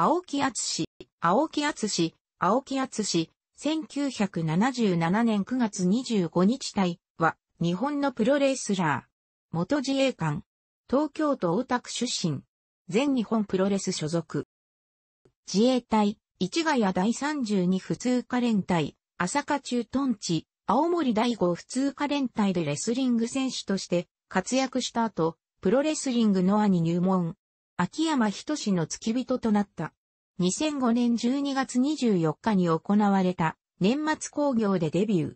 青木厚氏、青木厚氏、青木厚氏、1977年9月25日体は、日本のプロレスラー。元自衛官。東京都大田区出身。全日本プロレス所属。自衛隊、市ヶ谷第32普通科連隊、朝霞中屯地、青森第5普通科連隊でレスリング選手として活躍した後、プロレスリングのアに入門。秋山仁の付き人となった。2005年12月24日に行われた年末工業でデビュー。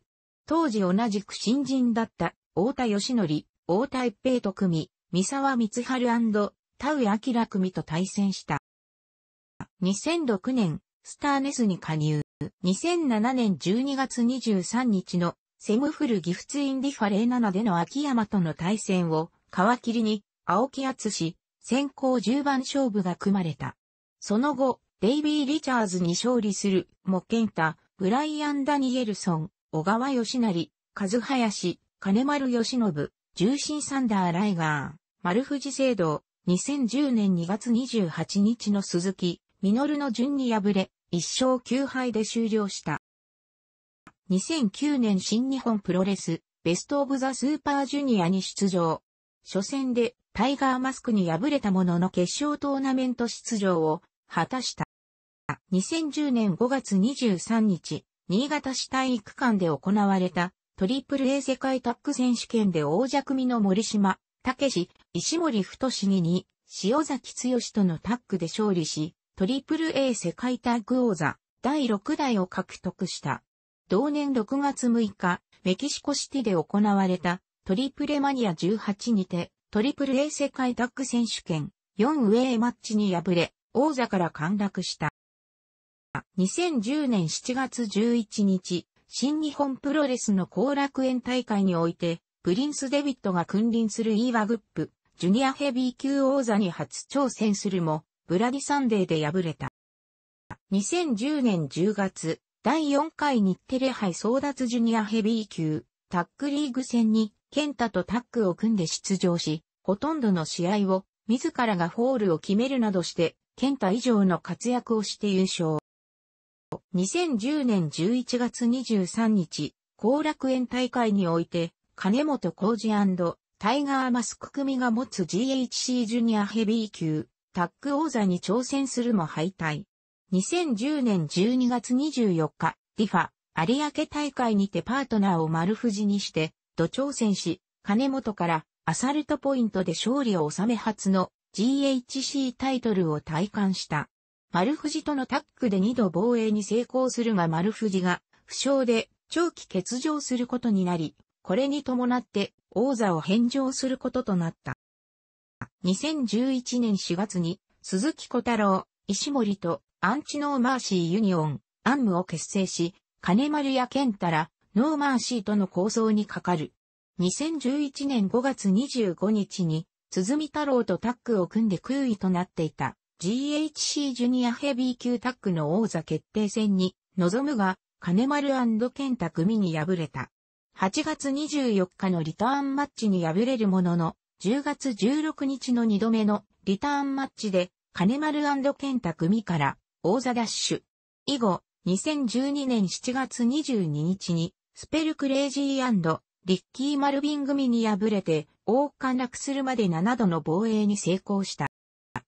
当時同じく新人だった太田義則、太田一平と組、三沢光春田上明組と対戦した。2006年、スターネスに加入。2007年12月23日のセムフルギフツインディファレーナでの秋山との対戦を皮切りに青木厚先行10番勝負が組まれた。その後、デイビー・リチャーズに勝利する、モケンタ、ブライアン・ダニエルソン、小川義成、和林、金丸義信、重心サンダー・ライガー、丸藤聖堂、2010年2月28日の鈴木、ミノルの順に敗れ、1勝9敗で終了した。2009年新日本プロレス、ベストオブザスーパージュニアに出場。初戦でタイガーマスクに敗れたものの決勝トーナメント出場を果たした。2010年5月23日、新潟市体育館で行われたトリプル A 世界タッグ選手権で王者組の森島、武石森太にに塩崎剛とのタッグで勝利し、トリプル A 世界タッグ王座第6代を獲得した。同年6月6日、メキシコシティで行われたトリプレマニア18にてトリプル A 世界タッグ選手権4ウェイマッチに敗れ、王座から陥落した。2010年7月11日、新日本プロレスの後楽園大会において、プリンス・デビットが君臨する e ワグップ、ジュニアヘビー級王座に初挑戦するも、ブラディサンデーで敗れた。2010年10月、第4回日テレ杯争奪ジュニアヘビー級、タッグリーグ戦に、ケンタとタッグを組んで出場し、ほとんどの試合を自らがホールを決めるなどして、健太以上の活躍をして優勝。2010年11月23日、後楽園大会において、金本浩二タイガーマスク組が持つ GHC ジュニアヘビー級、タッグ王座に挑戦するも敗退。2010年12月24日、リファ、有明大会にてパートナーを丸藤にして、と挑戦し、金本からアサルトポイントで勝利を収め初の GHC タイトルを体感した。丸藤とのタッグで2度防衛に成功するが丸藤が負傷で長期欠場することになり、これに伴って王座を返上することとなった。2011年4月に鈴木小太郎、石森とアンチノーマーシーユニオン、アンムを結成し、金丸や健太らノーマーシーとの構想にかかる2011年5月25日に、鼓太郎とタッグを組んで空位となっていた GHC ジュニアヘビー級タッグの王座決定戦に臨むが、金丸健太組に敗れた。8月24日のリターンマッチに敗れるものの、10月16日の2度目のリターンマッチで、金丸健太組から王座ダッシュ。以後、2012年7月22日に、スペルクレイジーリッキー・マルビン組に敗れて、王陥落するまで7度の防衛に成功した。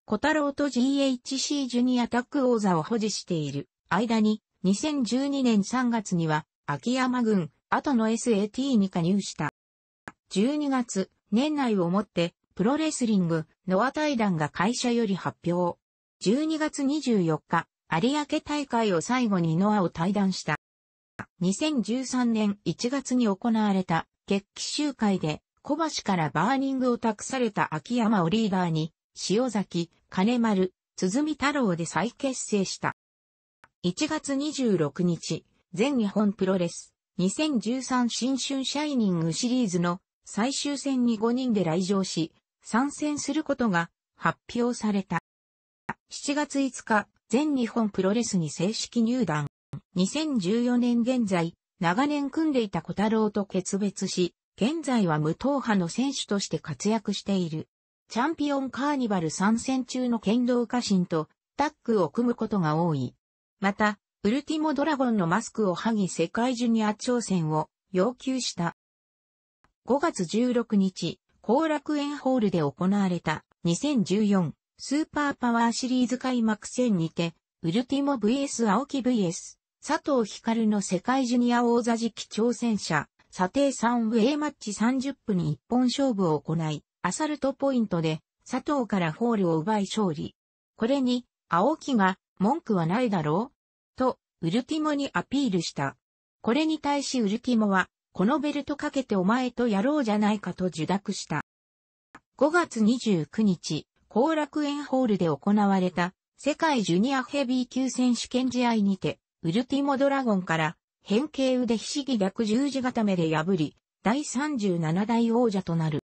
小太郎と GHC ジュニアタッグ王座を保持している間に、2012年3月には、秋山軍、後の SAT に加入した。12月、年内をもって、プロレスリング、ノア対談が会社より発表。12月24日、有明大会を最後にノアを対談した。2013年1月に行われた決起集会で、小橋からバーニングを託された秋山をリーダーに、塩崎、金丸、鼓太郎で再結成した。1月26日、全日本プロレス、2013新春シャイニングシリーズの最終戦に5人で来場し、参戦することが発表された。7月5日、全日本プロレスに正式入団。2014年現在、長年組んでいた小太郎と決別し、現在は無党派の選手として活躍している。チャンピオンカーニバル参戦中の剣道家臣とタッグを組むことが多い。また、ウルティモドラゴンのマスクを剥ぎ世界ジュニア挑戦を要求した。5月16日、後楽園ホールで行われた2014スーパーパワーシリーズ開幕戦にて、ウルティモ VS 青木 VS 佐藤光の世界ジュニア王座時期挑戦者、査定3ウェイマッチ30分に一本勝負を行い、アサルトポイントで佐藤からホールを奪い勝利。これに、青木が文句はないだろうと、ウルティモにアピールした。これに対しウルティモは、このベルトかけてお前とやろうじゃないかと受諾した。5月29日、後楽園ホールで行われた世界ジュニアヘビー級選手権試合にて、ウルティモドラゴンから変形腕ひしぎ逆十字固めで破り、第37代王者となる。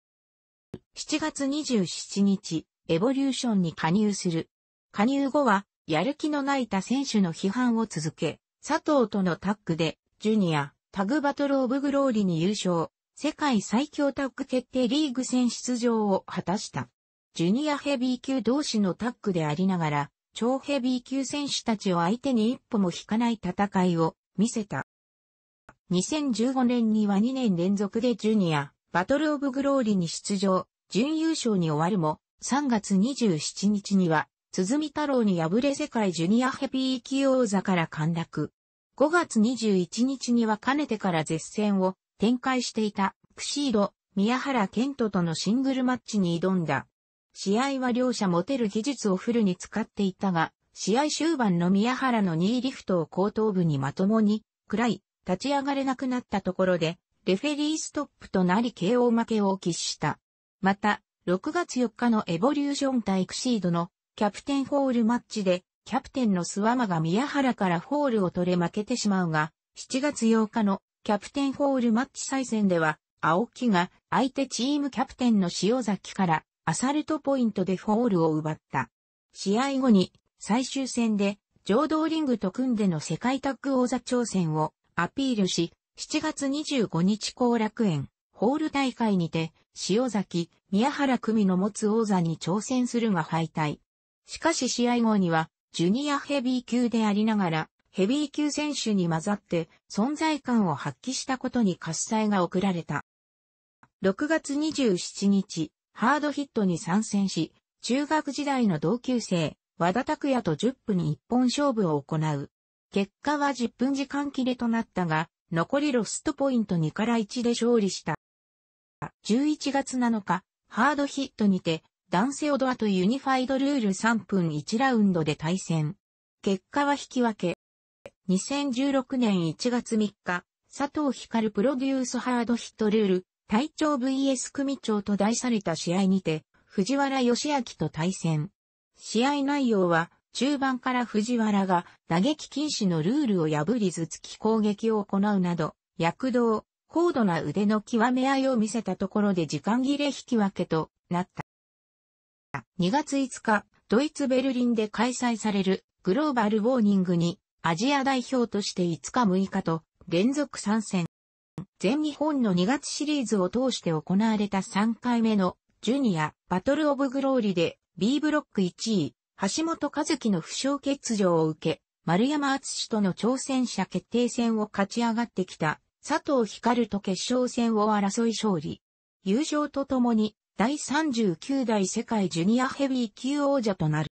7月27日、エボリューションに加入する。加入後は、やる気のない他選手の批判を続け、佐藤とのタッグで、ジュニア、タグバトルオブグローリに優勝、世界最強タッグ決定リーグ戦出場を果たした。ジュニアヘビー級同士のタッグでありながら、超ヘビー級選手たちを相手に一歩も引かない戦いを見せた。2015年には2年連続でジュニア、バトルオブグローリーに出場、準優勝に終わるも、3月27日には、鼓太郎に敗れ世界ジュニアヘビー級王座から陥落。5月21日にはかねてから絶戦を展開していた、クシード、宮原健人とのシングルマッチに挑んだ。試合は両者持てる技術をフルに使っていたが、試合終盤の宮原の2位リフトを後頭部にまともに、くらい、立ち上がれなくなったところで、レフェリーストップとなり KO 負けを喫した。また、6月4日のエボリューション対クシードのキャプテンホールマッチで、キャプテンのスワマが宮原からホールを取れ負けてしまうが、7月8日のキャプテンホールマッチ再戦では、青木が相手チームキャプテンの塩崎からアサルトポイントでフォールを奪った。試合後に最終戦で浄土リングと組んでの世界タッグ王座挑戦をアピールし、7月25日後楽園ホール大会にて塩崎、宮原組の持つ王座に挑戦するが敗退。しかし試合後にはジュニアヘビー級でありながらヘビー級選手に混ざって存在感を発揮したことに喝采が送られた。6月27日、ハードヒットに参戦し、中学時代の同級生、和田拓也と10分に一本勝負を行う。結果は10分時間切れとなったが、残りロストポイント2から1で勝利した。11月7日、ハードヒットにて、男性オドアとユニファイドルール3分1ラウンドで対戦。結果は引き分け。2016年1月3日、佐藤光プロデュースハードヒットルール隊長 VS 組長と題された試合にて、藤原義明と対戦。試合内容は、中盤から藤原が打撃禁止のルールを破り頭突き攻撃を行うなど、躍動、高度な腕の極め合いを見せたところで時間切れ引き分けとなった。2月5日、ドイツベルリンで開催されるグローバルウォーニングにアジア代表として5日6日と連続参戦。全日本の2月シリーズを通して行われた3回目のジュニアバトルオブグローリで B ブロック1位、橋本和樹の負傷欠場を受け、丸山敦との挑戦者決定戦を勝ち上がってきた佐藤光と決勝戦を争い勝利。友情とともに第39代世界ジュニアヘビー級王者となる。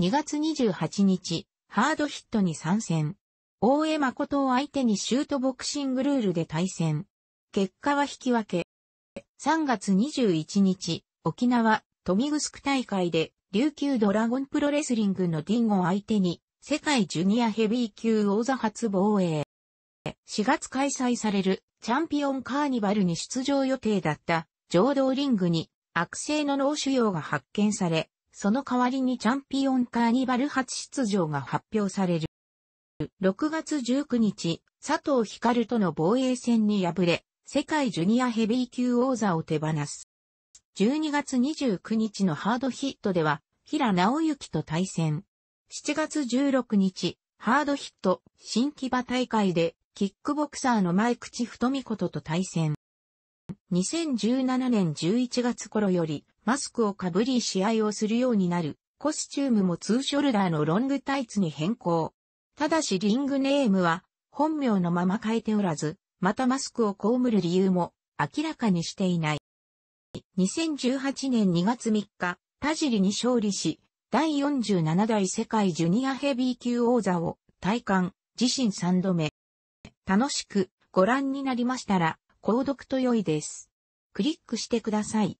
2月28日、ハードヒットに参戦。大江誠を相手にシュートボクシングルールで対戦。結果は引き分け。3月21日、沖縄、グスク大会で、琉球ドラゴンプロレスリングのディンを相手に、世界ジュニアヘビー級王座初防衛。4月開催されるチャンピオンカーニバルに出場予定だった浄土リングに悪性の脳腫瘍が発見され、その代わりにチャンピオンカーニバル初出場が発表される。6月19日、佐藤光との防衛戦に敗れ、世界ジュニアヘビー級王座を手放す。12月29日のハードヒットでは、平直行と対戦。7月16日、ハードヒット、新木場大会で、キックボクサーの前口太美子とと対戦。2017年11月頃より、マスクをかぶり試合をするようになる、コスチュームもツーショルダーのロングタイツに変更。ただしリングネームは本名のまま変えておらず、またマスクを被る理由も明らかにしていない。2018年2月3日、田尻に勝利し、第47代世界ジュニアヘビー級王座を体感、自身3度目。楽しくご覧になりましたら、購読と良いです。クリックしてください。